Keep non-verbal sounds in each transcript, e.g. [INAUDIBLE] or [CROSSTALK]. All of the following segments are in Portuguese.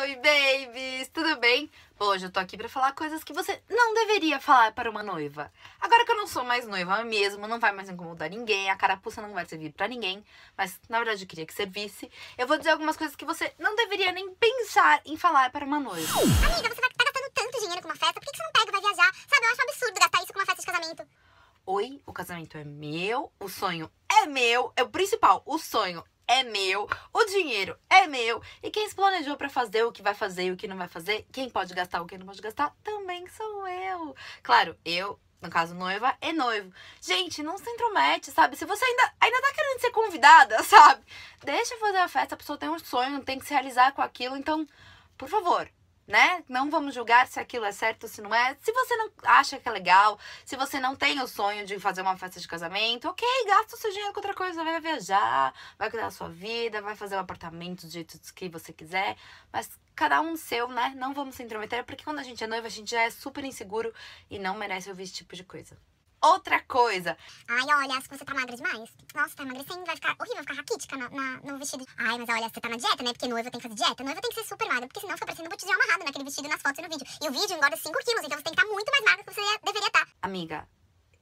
Oi, babies! Tudo bem? Bom, hoje eu tô aqui pra falar coisas que você não deveria falar para uma noiva. Agora que eu não sou mais noiva mesmo, não vai mais incomodar ninguém, a carapuça não vai servir para ninguém, mas na verdade eu queria que servisse. Eu vou dizer algumas coisas que você não deveria nem pensar em falar para uma noiva. Amiga, você vai estar tá gastando tanto dinheiro com uma festa, por que, que você não pega e vai viajar? Sabe, eu acho um absurdo gastar isso com uma festa de casamento. Oi, o casamento é meu, o sonho é meu, é o principal, o sonho é meu, o dinheiro é meu e quem se planejou para fazer o que vai fazer e o que não vai fazer, quem pode gastar o que não pode gastar, também sou eu. Claro, eu no caso, noiva e noivo. Gente, não se intromete, sabe? Se você ainda, ainda tá querendo ser convidada, [LAUGHS] sabe? Deixa fazer a festa, a pessoa tem um sonho, tem que se realizar com aquilo. Então, por favor, né? Não vamos julgar se aquilo é certo ou se não é. Se você não acha que é legal, se você não tem o sonho de fazer uma festa de casamento, ok, gasta o seu dinheiro com outra coisa, vai viajar, vai cuidar da sua vida, vai fazer o um apartamento do jeito que você quiser, mas cada um seu, né? Não vamos se intrometer, porque quando a gente é noiva, a gente já é super inseguro e não merece ouvir esse tipo de coisa outra coisa. Ai, olha, se você tá magra demais. Nossa, tá emagrecendo, vai ficar horrível, vai ficar raquítica na, na, no vestido. Ai, mas olha, você tá na dieta, né? Porque noiva tem que fazer dieta. Noiva tem que ser super magra, porque senão fica parecendo um botijão amarrado naquele vestido nas fotos e no vídeo. E o vídeo engorda 5 quilos, então você tem que estar tá muito mais magra do que você deveria estar. Tá. Amiga,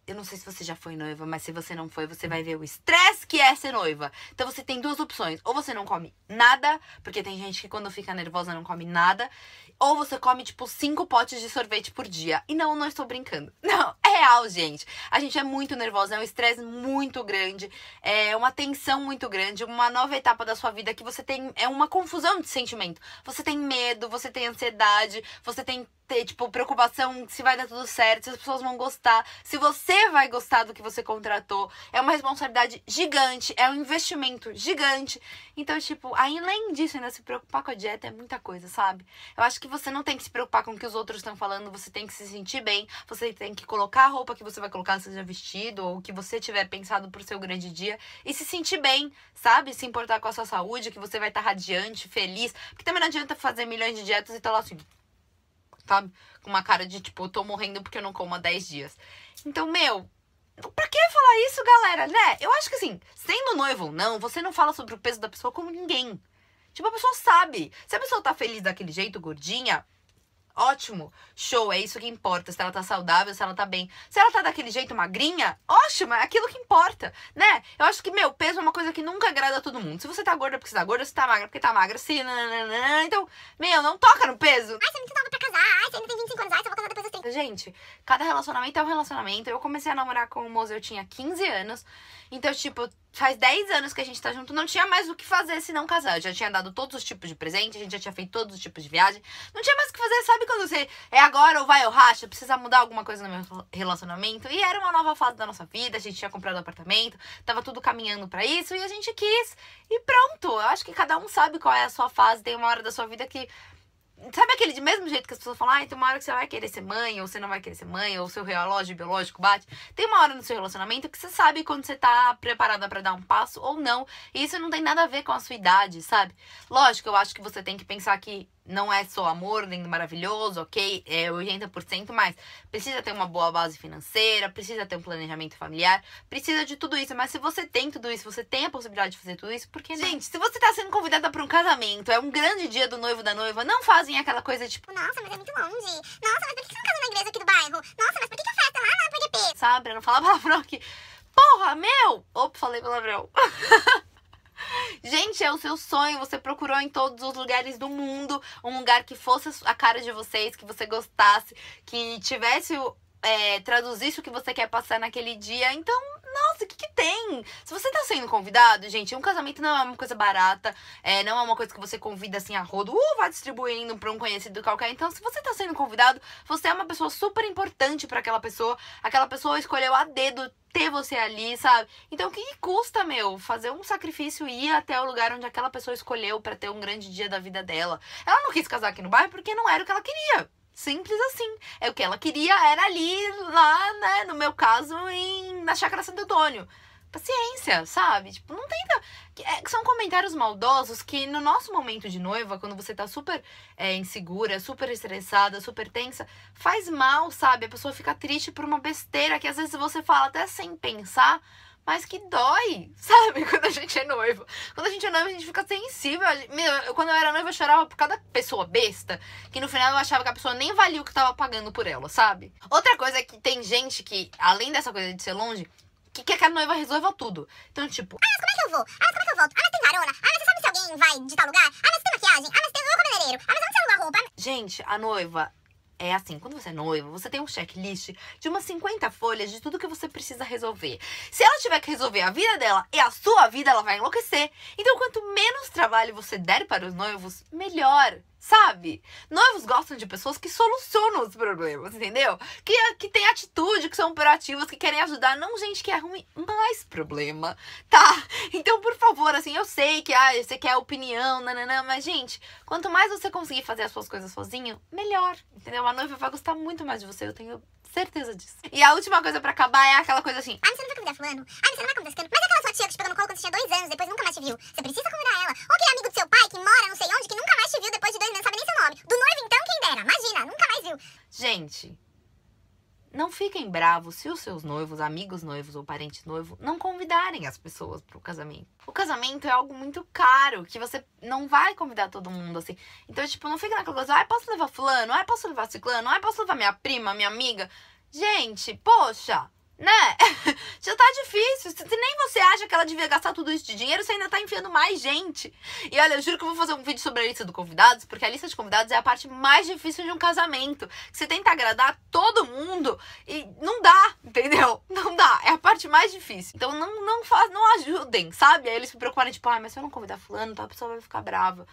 eu não sei se você já foi noiva, mas se você não foi, você vai ver o estresse que é ser noiva. Então você tem duas opções. Ou você não come nada, porque tem gente que quando fica nervosa não come nada. Ou você come, tipo, cinco potes de sorvete por dia. E não, não estou brincando. Não, real gente. A gente é muito nervosa, é um estresse muito grande, é uma tensão muito grande, uma nova etapa da sua vida que você tem. É uma confusão de sentimento. Você tem medo, você tem ansiedade, você tem ter, tipo, preocupação se vai dar tudo certo, se as pessoas vão gostar, se você vai gostar do que você contratou. É uma responsabilidade gigante, é um investimento gigante. Então, tipo, além disso, ainda se preocupar com a dieta é muita coisa, sabe? Eu acho que você não tem que se preocupar com o que os outros estão falando, você tem que se sentir bem, você tem que colocar a roupa que você vai colocar, seja vestido ou que você tiver pensado pro seu grande dia e se sentir bem, sabe? Se importar com a sua saúde, que você vai estar tá radiante, feliz. Porque também não adianta fazer milhões de dietas e estar tá lá assim, sabe? Tá com uma cara de tipo, eu tô morrendo porque eu não como há 10 dias. Então, meu, Pra que falar isso, galera? Né? Eu acho que assim, sendo noivo ou não, você não fala sobre o peso da pessoa como ninguém. Tipo, a pessoa sabe. Se a pessoa tá feliz daquele jeito, gordinha, Ótimo. Show, é isso que importa. Se ela tá saudável, se ela tá bem. Se ela tá daquele jeito magrinha, ótimo, é aquilo que importa, né? Eu acho que, meu, peso é uma coisa que nunca agrada a todo mundo. Se você tá gorda porque você tá gorda, se tá magra porque tá magra, se. Nananana, então, meu, não toca no peso. Ai, você é muito nova pra casar. Ai, você ainda tem 25 anos. Ai, você vai casar depois dos 30. Gente, cada relacionamento é um relacionamento. Eu comecei a namorar com o um eu tinha 15 anos. Então, tipo, faz 10 anos que a gente tá junto, não tinha mais o que fazer se não casar. Eu já tinha dado todos os tipos de presente, a gente já tinha feito todos os tipos de viagem. Não tinha mais o que fazer, sabe quando você é agora ou vai ou racha? Precisa mudar alguma coisa no meu relacionamento? E era uma nova fase da nossa vida, a gente tinha comprado apartamento, tava tudo caminhando para isso e a gente quis. E pronto, eu acho que cada um sabe qual é a sua fase, tem uma hora da sua vida que Sabe aquele de mesmo jeito que as pessoas falam, ah, tem uma hora que você vai querer ser mãe, ou você não vai querer ser mãe, ou seu relógio biológico bate. Tem uma hora no seu relacionamento que você sabe quando você tá preparada para dar um passo ou não. E isso não tem nada a ver com a sua idade, sabe? Lógico, eu acho que você tem que pensar que não é só amor, lindo, maravilhoso, ok? É 80%, mas precisa ter uma boa base financeira, precisa ter um planejamento familiar, precisa de tudo isso. Mas se você tem tudo isso, você tem a possibilidade de fazer tudo isso, por que não? Gente, se você tá sendo convidada para um casamento, é um grande dia do noivo da noiva, não fazem aquela coisa tipo, nossa, mas é muito longe. Nossa, mas por que você não casa na igreja aqui do bairro? Nossa, mas por que a festa lá na PGP? Sabe, não fala [LAUGHS] palavrão aqui. Porra, meu! Opa, falei palavrão. [LAUGHS] Gente, é o seu sonho. Você procurou em todos os lugares do mundo um lugar que fosse a cara de vocês, que você gostasse, que tivesse. É, traduzisse o que você quer passar naquele dia. Então, nossa, o que, que tem? Se você tá sendo convidado, gente, um casamento não é uma coisa barata, é, não é uma coisa que você convida assim a rodo, ou uh, vai distribuindo pra um conhecido qualquer. Então, se você tá sendo convidado, você é uma pessoa super importante para aquela pessoa, aquela pessoa escolheu a dedo ter você ali, sabe? Então, o que custa, meu, fazer um sacrifício e ir até o lugar onde aquela pessoa escolheu para ter um grande dia da vida dela? Ela não quis casar aqui no bairro porque não era o que ela queria. Simples assim. É o que ela queria era ali, lá, né? No meu caso, em, na Chácara Santo Antônio. Paciência, sabe? Tipo, não tenta. É, são comentários maldosos que no nosso momento de noiva, quando você tá super é, insegura, super estressada, super tensa, faz mal, sabe? A pessoa fica triste por uma besteira que às vezes você fala até sem pensar, mas que dói, [LAUGHS] sabe? Quando a gente é noivo. Quando a gente é noivo, a gente fica sensível. quando eu era noiva, eu chorava por cada pessoa besta, que no final eu achava que a pessoa nem valia o que tava pagando por ela, sabe? Outra coisa é que tem gente que, além dessa coisa de ser longe, que quer que a noiva resolva tudo. Então, tipo, ah, mas como é que eu vou? Ah, mas como é que eu volto? Ah, mas tem carona? Ah, mas você sabe se alguém vai de tal lugar? Ah, mas tem maquiagem? Ah, mas tem o cabeleireiro? Ah, mas onde você arruma roupa? Gente, a noiva é assim, quando você é noivo, você tem um checklist de umas 50 folhas de tudo que você precisa resolver. Se ela tiver que resolver a vida dela e a sua vida, ela vai enlouquecer. Então, quanto menos trabalho você der para os noivos, melhor sabe? Noivos gostam de pessoas que solucionam os problemas, entendeu? Que, que tem atitude, que são operativas, que querem ajudar. Não gente que é ruim, mais problema, tá? Então, por favor, assim, eu sei que ah, você quer é opinião, nananã, mas, gente, quanto mais você conseguir fazer as suas coisas sozinho, melhor, entendeu? A noiva vai gostar muito mais de você, eu tenho certeza disso. E a última coisa para acabar é aquela coisa assim, você não da tá fulano. Ai, ah, você não vai tá contestando. Mas aquela sua tia que te pegou no colo quando você tinha dois anos, depois nunca mais te viu. Você precisa convidar ela. Ou aquele é amigo do seu pai que mora não sei onde, que nunca mais te viu depois de dois anos, sabe nem seu nome. Do noivo então, quem dera. Imagina, nunca mais viu. Gente, não fiquem bravos se os seus noivos, amigos noivos ou parente noivo não convidarem as pessoas para o casamento. O casamento é algo muito caro, que você não vai convidar todo mundo assim. Então, tipo, não fica naquela coisa, ai, posso levar fulano? Ai, posso levar ciclano? Ai, posso levar minha prima, minha amiga? Gente, poxa, né? [LAUGHS] ela devia gastar tudo isso de dinheiro se ainda tá enfiando mais gente. E olha, eu juro que eu vou fazer um vídeo sobre a lista de convidados, porque a lista de convidados é a parte mais difícil de um casamento. Você tenta agradar todo mundo e não dá, entendeu? [LAUGHS] Não dá. É a parte mais difícil. Então não, não, faz, não ajudem, sabe? Aí eles se preocuparem, tipo, ah, mas se eu não convidar fulano, tá? a pessoa vai ficar brava.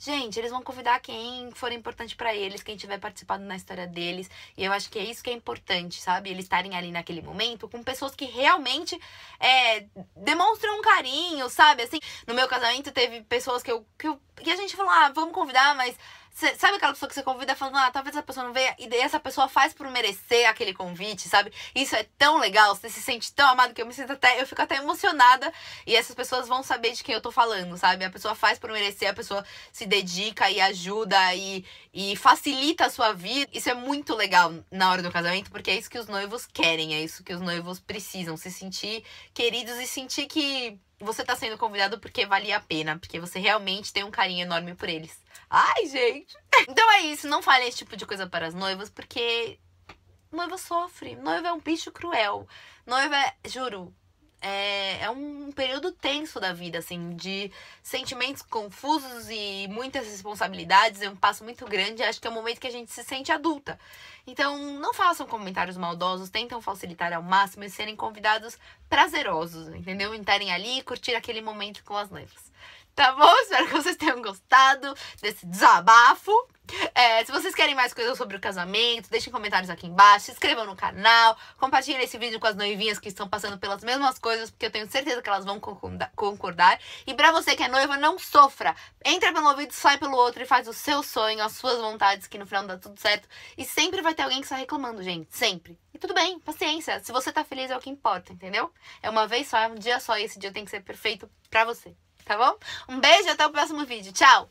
Gente, eles vão convidar quem for importante para eles, quem tiver participado na história deles. E eu acho que é isso que é importante, sabe? Eles estarem ali naquele momento com pessoas que realmente é, demonstram um carinho, sabe? Assim, no meu casamento teve pessoas que eu, que eu. que a gente falou, ah, vamos convidar, mas Cê, sabe aquela pessoa que você convida falando, ah, talvez essa pessoa não venha, e daí essa pessoa faz por merecer aquele convite, sabe? Isso é tão legal, você se sente tão amado que eu me sinto até, eu fico até emocionada e essas pessoas vão saber de quem eu tô falando, sabe? A pessoa faz por merecer, a pessoa se dedica e ajuda e, e facilita a sua vida. Isso é muito legal na hora do casamento, porque é isso que os noivos querem, é isso que os noivos precisam, se sentir queridos e sentir que você tá sendo convidado porque valia a pena, porque você realmente tem um carinho enorme por eles. Ai, gente! [LAUGHS] Então é isso, não fale esse tipo de coisa para as noivas, porque noiva sofre, noiva é um bicho cruel. Noiva, é, juro, é, é um período tenso da vida, assim, de sentimentos confusos e muitas responsabilidades, é um passo muito grande, acho que é o um momento que a gente se sente adulta. Então, não façam comentários maldosos, tentam facilitar ao máximo e serem convidados prazerosos, entendeu? Entrarem ali e curtir aquele momento com as noivas. Tá bom? Espero que vocês tenham gostado desse desabafo. É, se vocês querem mais coisas sobre o casamento, deixem comentários aqui embaixo, se inscrevam no canal, compartilhem esse vídeo com as noivinhas que estão passando pelas mesmas coisas, porque eu tenho certeza que elas vão concordar. E para você que é noiva, não sofra. Entra pelo ouvido, sai pelo outro e faz o seu sonho, as suas vontades, que no final dá tudo certo. E sempre vai ter alguém que está reclamando, gente. Sempre. E tudo bem, paciência. Se você tá feliz é o que importa, entendeu? É uma vez só, é um dia só, e esse dia tem que ser perfeito para você, tá bom? Um beijo e até o próximo vídeo. Tchau!